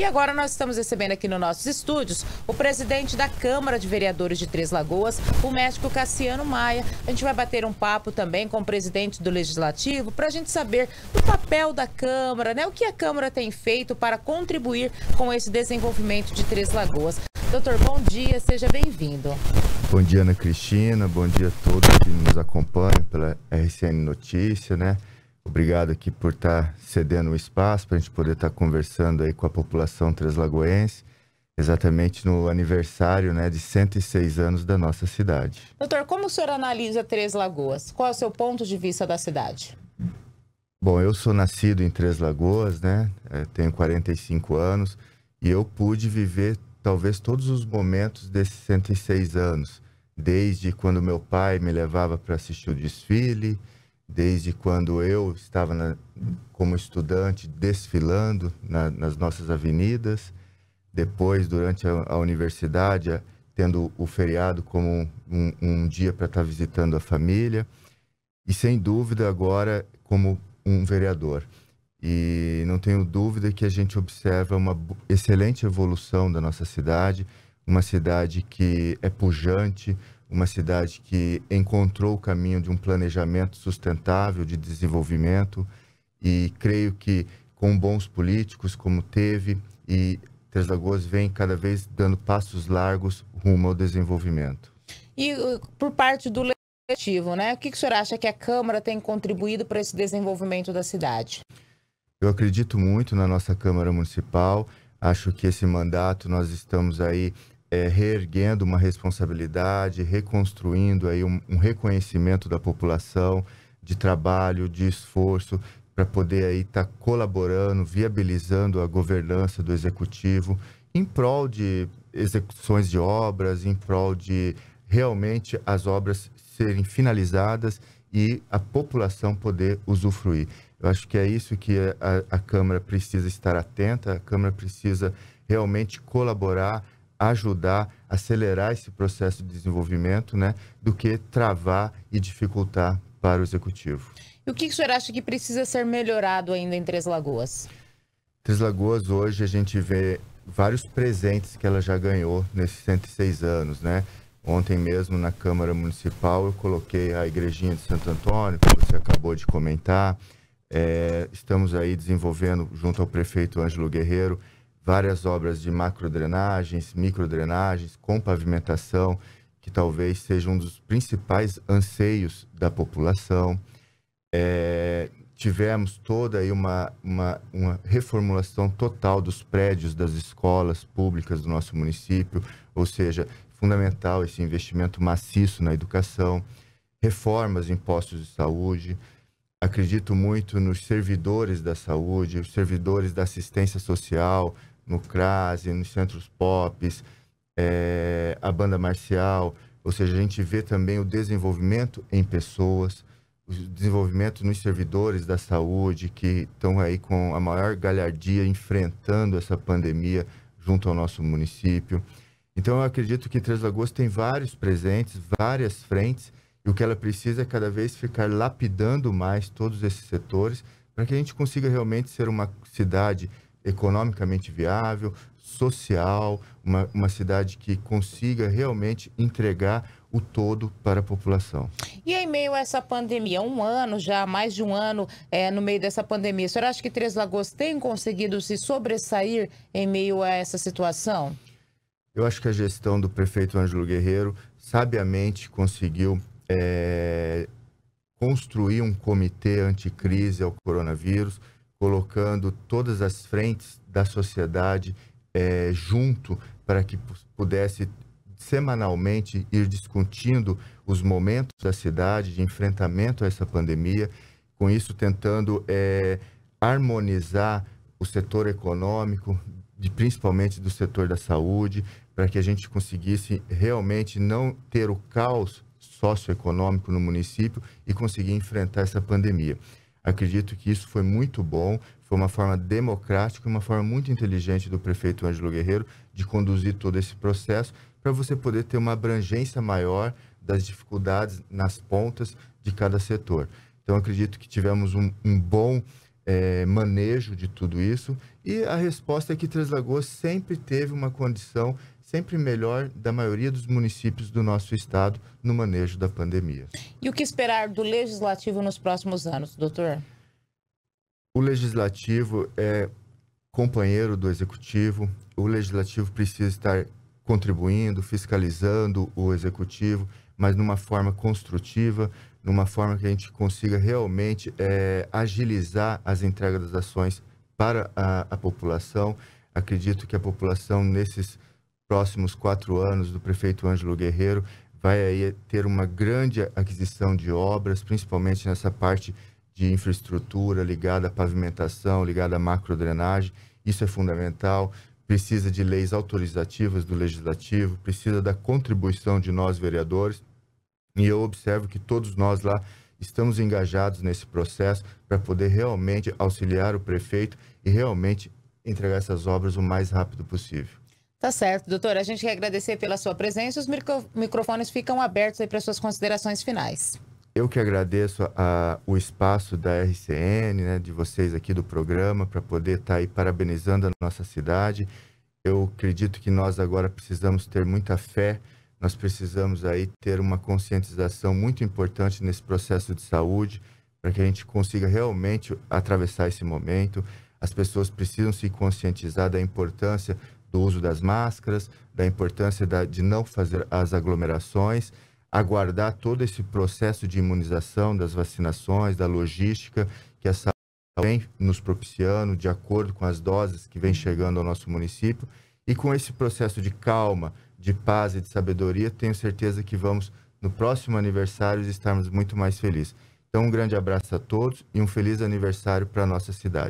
E agora nós estamos recebendo aqui nos nossos estúdios o presidente da Câmara de Vereadores de Três Lagoas, o médico Cassiano Maia. A gente vai bater um papo também com o presidente do Legislativo para a gente saber o papel da Câmara, né? O que a Câmara tem feito para contribuir com esse desenvolvimento de Três Lagoas. Doutor, bom dia, seja bem-vindo. Bom dia, Ana Cristina, bom dia a todos que nos acompanham pela RCN Notícia, né? Obrigado aqui por estar tá cedendo o espaço para a gente poder estar tá conversando aí com a população treslagoense, exatamente no aniversário né, de 106 anos da nossa cidade. Doutor, como o senhor analisa Três Lagoas? Qual é o seu ponto de vista da cidade? Bom, eu sou nascido em Três Lagoas, né? É, tenho 45 anos e eu pude viver talvez todos os momentos desses 106 anos, desde quando meu pai me levava para assistir o desfile desde quando eu estava na, como estudante desfilando na, nas nossas avenidas, depois durante a, a universidade tendo o feriado como um, um dia para estar tá visitando a família e sem dúvida agora como um vereador e não tenho dúvida que a gente observa uma excelente evolução da nossa cidade uma cidade que é pujante, uma cidade que encontrou o caminho de um planejamento sustentável de desenvolvimento e creio que com bons políticos como teve e Três Lagoas vem cada vez dando passos largos rumo ao desenvolvimento. E uh, por parte do legislativo, né? O que, que o senhor acha que a Câmara tem contribuído para esse desenvolvimento da cidade? Eu acredito muito na nossa Câmara Municipal. Acho que esse mandato nós estamos aí é, reerguendo uma responsabilidade, reconstruindo aí um, um reconhecimento da população de trabalho, de esforço para poder aí estar tá colaborando, viabilizando a governança do executivo em prol de execuções de obras, em prol de realmente as obras serem finalizadas e a população poder usufruir. Eu acho que é isso que a, a Câmara precisa estar atenta, a Câmara precisa realmente colaborar ajudar, acelerar esse processo de desenvolvimento, né, do que travar e dificultar para o executivo. E o que o senhor acha que precisa ser melhorado ainda em Três Lagoas? Três Lagoas hoje a gente vê vários presentes que ela já ganhou nesses 106 anos, né? Ontem mesmo na Câmara Municipal eu coloquei a igrejinha de Santo Antônio, que você acabou de comentar. É, estamos aí desenvolvendo junto ao prefeito Ângelo Guerreiro várias obras de macrodrenagens, microdrenagens, com pavimentação, que talvez seja um dos principais anseios da população. É, tivemos toda aí uma, uma, uma, reformulação total dos prédios das escolas públicas do nosso município, ou seja, fundamental esse investimento maciço na educação, reformas em postos de saúde. Acredito muito nos servidores da saúde, os servidores da assistência social, no Crase, nos centros pop, é, a banda marcial. Ou seja, a gente vê também o desenvolvimento em pessoas, o desenvolvimento nos servidores da saúde, que estão aí com a maior galhardia enfrentando essa pandemia junto ao nosso município. Então, eu acredito que Três Lagoas tem vários presentes, várias frentes, e o que ela precisa é cada vez ficar lapidando mais todos esses setores para que a gente consiga realmente ser uma cidade economicamente viável, social, uma, uma cidade que consiga realmente entregar o todo para a população. E em meio a essa pandemia, um ano já, mais de um ano é, no meio dessa pandemia, a senhora acha que Três Lagoas tem conseguido se sobressair em meio a essa situação? Eu acho que a gestão do prefeito Ângelo Guerreiro sabiamente conseguiu é, construir um comitê anticrise ao coronavírus, colocando todas as frentes da sociedade é, junto para que pudesse semanalmente ir discutindo os momentos da cidade de enfrentamento a essa pandemia, com isso tentando é, harmonizar o setor econômico, de, principalmente do setor da saúde, para que a gente conseguisse realmente não ter o caos socioeconômico no município e conseguir enfrentar essa pandemia. Acredito que isso foi muito bom, foi uma forma democrática, uma forma muito inteligente do prefeito Ângelo Guerreiro de conduzir todo esse processo para você poder ter uma abrangência maior das dificuldades nas pontas de cada setor. Então, acredito que tivemos um, um bom é, manejo de tudo isso. E a resposta é que Três Lagoas sempre teve uma condição sempre melhor da maioria dos municípios do nosso estado no manejo da pandemia. E o que esperar do legislativo nos próximos anos, doutor? O legislativo é companheiro do executivo, o legislativo precisa estar contribuindo, fiscalizando o executivo, mas numa forma construtiva, numa forma que a gente consiga realmente é, agilizar as entregas das ações para a, a, população. Acredito que a população, nesses próximos quatro anos do prefeito Ângelo Guerreiro, vai aí ter uma grande aquisição de obras, principalmente nessa parte de infraestrutura ligada à pavimentação, ligada à macrodrenagem. Isso é fundamental. Precisa de leis autorizativas do legislativo, precisa da contribuição de nós vereadores e eu observo que todos nós lá estamos engajados nesse processo para poder realmente auxiliar o prefeito e realmente entregar essas obras o mais rápido possível. Tá certo, doutor. A gente quer agradecer pela sua presença. Os micro microfones ficam abertos aí para suas considerações finais. Eu que agradeço a, a, o espaço da RCN, né, de vocês aqui do programa, para poder estar tá aí parabenizando a nossa cidade. Eu acredito que nós agora precisamos ter muita fé nós precisamos aí ter uma conscientização muito importante nesse processo de saúde para que a gente consiga realmente atravessar esse momento. As pessoas precisam se conscientizar da importância do uso das máscaras, da importância da, de não fazer as aglomerações, aguardar todo esse processo de imunização, das vacinações, da logística que a saúde vem nos propiciando, de acordo com as doses que vem chegando ao nosso município. E com esse processo de calma, de paz e de sabedoria, tenho certeza que vamos, no próximo aniversário, estarmos muito mais felizes. Então, um grande abraço a todos e um feliz aniversário para a nossa cidade.